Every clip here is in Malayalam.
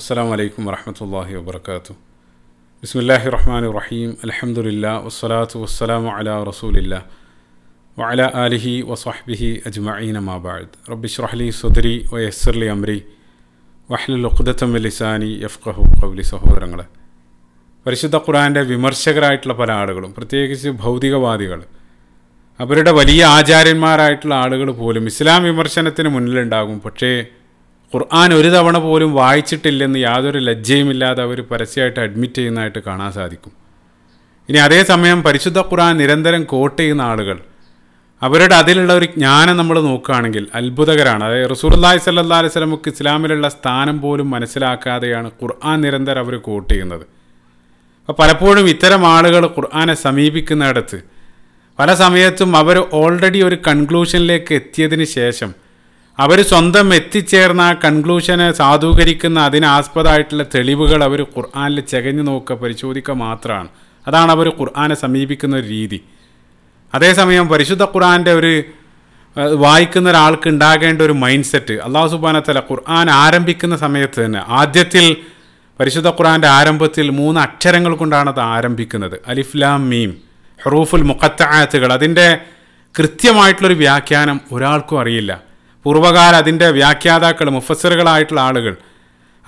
അസ്സാം വലൈക്കും വറഹമത്തല്ലാഹി വാബർക്കാത്തു ബിസ്മില്ലാഹി റഹ്മാൻ റഹീം അലഹമുല്ല വസ്സലാത്തു വസ്സലാമു അല റസൂലില്ല വഅല ആലിഹി വസ്വഹ്ബിഹി അജ്മഈന മാബാദ് റബ്ബിഷ്റഹ്ലി സുദരി വയസ്സർലി അമ്രി വഹ്ലുഖുദത്തം ഉഖ്ദത്തം ലിസാനി യഫ്ഖഹു ഖൗലി സഹോദരങ്ങളെ പരിശുദ്ധ ഖുറാൻ്റെ വിമർശകരായിട്ടുള്ള പല ആളുകളും പ്രത്യേകിച്ച് ഭൗതികവാദികൾ അവരുടെ വലിയ ആചാര്യന്മാരായിട്ടുള്ള ആളുകൾ പോലും ഇസ്ലാം വിമർശനത്തിന് മുന്നിലുണ്ടാകും പക്ഷേ ഖുർആൻ ഒരു തവണ പോലും വായിച്ചിട്ടില്ലെന്ന് യാതൊരു ലജ്ജയുമില്ലാതെ അവർ പരസ്യമായിട്ട് അഡ്മിറ്റ് ചെയ്യുന്നതായിട്ട് കാണാൻ സാധിക്കും ഇനി അതേസമയം പരിശുദ്ധ ഖുർആൻ നിരന്തരം കോട്ട് ചെയ്യുന്ന ആളുകൾ അവരുടെ അതിലുള്ള ഒരു ജ്ഞാനം നമ്മൾ നോക്കുകയാണെങ്കിൽ അത്ഭുതകരമാണ് അതായത് റസൂർലാഹി സല്ലാ അലൈഹി സ്വലമുക്ക് ഇസ്ലാമിലുള്ള സ്ഥാനം പോലും മനസ്സിലാക്കാതെയാണ് ഖുർആൻ നിരന്തരം അവർ കോട്ട് ചെയ്യുന്നത് അപ്പോൾ പലപ്പോഴും ഇത്തരം ആളുകൾ ഖുർആനെ സമീപിക്കുന്നിടത്ത് പല സമയത്തും അവർ ഓൾറെഡി ഒരു കൺക്ലൂഷനിലേക്ക് എത്തിയതിന് ശേഷം അവർ സ്വന്തം എത്തിച്ചേർന്ന ആ കൺക്ലൂഷനെ സാധൂകരിക്കുന്ന അതിനാസ്പദമായിട്ടുള്ള തെളിവുകൾ അവർ ഖുർആാനിൽ ചകഞ്ഞു നോക്കുക പരിശോധിക്കുക മാത്രമാണ് അതാണ് അവർ ഖുർആാനെ സമീപിക്കുന്ന ഒരു രീതി അതേസമയം പരിശുദ്ധ ഖുർആാൻ്റെ ഒരു വായിക്കുന്ന ഒരാൾക്ക് ഉണ്ടാകേണ്ട ഒരു മൈൻഡ് സെറ്റ് അള്ളാഹു സുബാനത്തല ഖുർആൻ ആരംഭിക്കുന്ന സമയത്ത് തന്നെ ആദ്യത്തിൽ പരിശുദ്ധ ഖുർആൻ്റെ ആരംഭത്തിൽ മൂന്ന് അക്ഷരങ്ങൾ കൊണ്ടാണ് അത് ആരംഭിക്കുന്നത് അലിഫ്ലാം മീം ഹറൂഫുൽ മുഖത്തായത്തുകൾ അതിൻ്റെ കൃത്യമായിട്ടുള്ളൊരു വ്യാഖ്യാനം ഒരാൾക്കും അറിയില്ല പൂർവ്വകാല അതിൻ്റെ വ്യാഖ്യാതാക്കൾ മുഫസറുകളായിട്ടുള്ള ആളുകൾ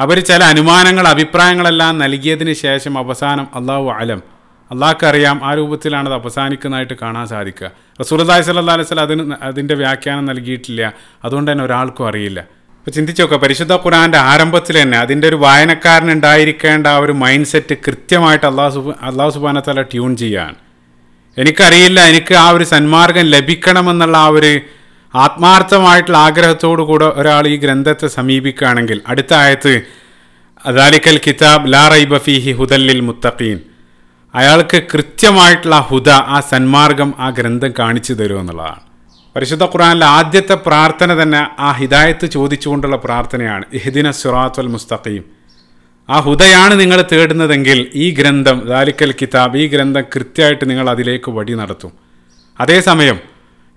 അവർ ചില അനുമാനങ്ങൾ അഭിപ്രായങ്ങളെല്ലാം നൽകിയതിന് ശേഷം അവസാനം അള്ളാഹു അലം അറിയാം ആ രൂപത്തിലാണത് അവസാനിക്കുന്നതായിട്ട് കാണാൻ സാധിക്കുക റസൂലതായ് സല്ലാ അലൈസ്ല അതിന് അതിൻ്റെ വ്യാഖ്യാനം നൽകിയിട്ടില്ല അതുകൊണ്ട് തന്നെ ഒരാൾക്കും അറിയില്ല അപ്പോൾ നോക്കുക പരിശുദ്ധ ഖുറാൻ്റെ ആരംഭത്തിൽ തന്നെ അതിൻ്റെ ഒരു വായനക്കാരൻ ഉണ്ടായിരിക്കേണ്ട ആ ഒരു മൈൻഡ് സെറ്റ് കൃത്യമായിട്ട് അള്ളാഹു സുബ് അള്ളാഹു സുബാനത്തല ട്യൂൺ ചെയ്യാൻ എനിക്കറിയില്ല എനിക്ക് ആ ഒരു സന്മാർഗം ലഭിക്കണമെന്നുള്ള ആ ഒരു ആത്മാർത്ഥമായിട്ടുള്ള ആഗ്രഹത്തോടു കൂടെ ഒരാൾ ഈ ഗ്രന്ഥത്തെ സമീപിക്കുകയാണെങ്കിൽ അടുത്ത ആയത്ത് അദാലിക്കൽ കിതാബ് ലാ റൈബഫിഹി ഹുദല്ലിൽ മുത്തഖീൻ അയാൾക്ക് കൃത്യമായിട്ടുള്ള ഹുദ ആ സന്മാർഗം ആ ഗ്രന്ഥം കാണിച്ചു എന്നുള്ളതാണ് പരിശുദ്ധ ഖുറാനിലെ ആദ്യത്തെ പ്രാർത്ഥന തന്നെ ആ ഹിദായത്ത് ചോദിച്ചുകൊണ്ടുള്ള പ്രാർത്ഥനയാണ് ഇഹ്ദിന സുറാത്തുൽ മുസ്തഖീം ആ ഹുദയാണ് നിങ്ങൾ തേടുന്നതെങ്കിൽ ഈ ഗ്രന്ഥം ദാലിക്കൽ കിതാബ് ഈ ഗ്രന്ഥം കൃത്യമായിട്ട് നിങ്ങൾ അതിലേക്ക് വഴി നടത്തും അതേസമയം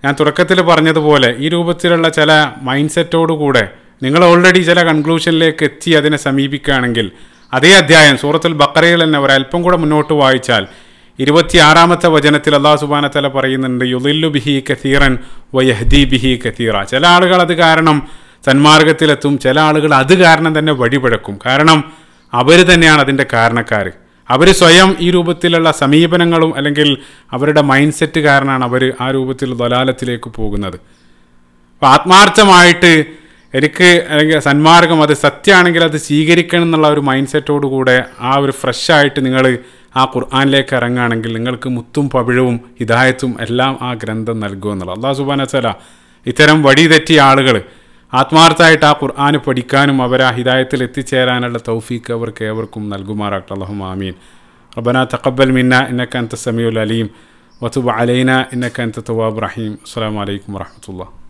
ഞാൻ തുടക്കത്തിൽ പറഞ്ഞതുപോലെ ഈ രൂപത്തിലുള്ള ചില മൈൻഡ് സെറ്റോടുകൂടെ നിങ്ങൾ ഓൾറെഡി ചില കൺക്ലൂഷനിലേക്ക് എത്തി അതിനെ സമീപിക്കുകയാണെങ്കിൽ അതേ അധ്യായം സൂറത്തുൽ ബക്കറയിൽ തന്നെ ഒരല്പം കൂടെ മുന്നോട്ട് വായിച്ചാൽ ഇരുപത്തിയാറാമത്തെ വചനത്തിൽ അള്ളാഹു സുബാനത്തല പറയുന്നുണ്ട് യുദില്ലു ബിഹി കഥീറൻ വയഹദി ബിഹി കഥീറ ചില ആളുകൾ അത് കാരണം സന്മാർഗത്തിലെത്തും ചില ആളുകൾ അത് കാരണം തന്നെ വഴിപഴക്കും കാരണം അവർ തന്നെയാണ് അതിൻ്റെ കാരണക്കാർ അവർ സ്വയം ഈ രൂപത്തിലുള്ള സമീപനങ്ങളും അല്ലെങ്കിൽ അവരുടെ മൈൻഡ് സെറ്റ് കാരണമാണ് അവർ ആ രൂപത്തിൽ ദലാലത്തിലേക്ക് പോകുന്നത് അപ്പോൾ ആത്മാർത്ഥമായിട്ട് എനിക്ക് അല്ലെങ്കിൽ സന്മാർഗം അത് സത്യമാണെങ്കിൽ അത് സ്വീകരിക്കണം എന്നുള്ള ഒരു മൈൻഡ് സെറ്റോടു കൂടെ ആ ഒരു ഫ്രഷായിട്ട് നിങ്ങൾ ആ ഖുർആാനിലേക്ക് ഇറങ്ങുകയാണെങ്കിൽ നിങ്ങൾക്ക് മുത്തും പവിഴവും ഹിദായത്തും എല്ലാം ആ ഗ്രന്ഥം നൽകുമെന്നുള്ളത് അള്ളാഹു സുബാൻ വെച്ചാൽ ഇത്തരം വഴി തെറ്റിയ ആളുകൾ ആത്മാർത്ഥമായിട്ട് ആ ഖുർആാന് പഠിക്കാനും അവരെ ആ ഹിദായത്തിൽ എത്തിച്ചേരാനുള്ള തൗഫീക്ക് അവർക്ക് ഏവർക്കും നൽകുമാറാകട്ടെ അള്ളഹു ആമീൻ റബന തഖബ്ബൽ മിന്ന ഇന്നക്ക അന്ത സമീഉൽ അലീം വതുബ് അലൈന ഇന്നക്ക അന്ത തവാബ് റഹീം അസ്സാം വലൈക്കും വറഹമത്തുള്ള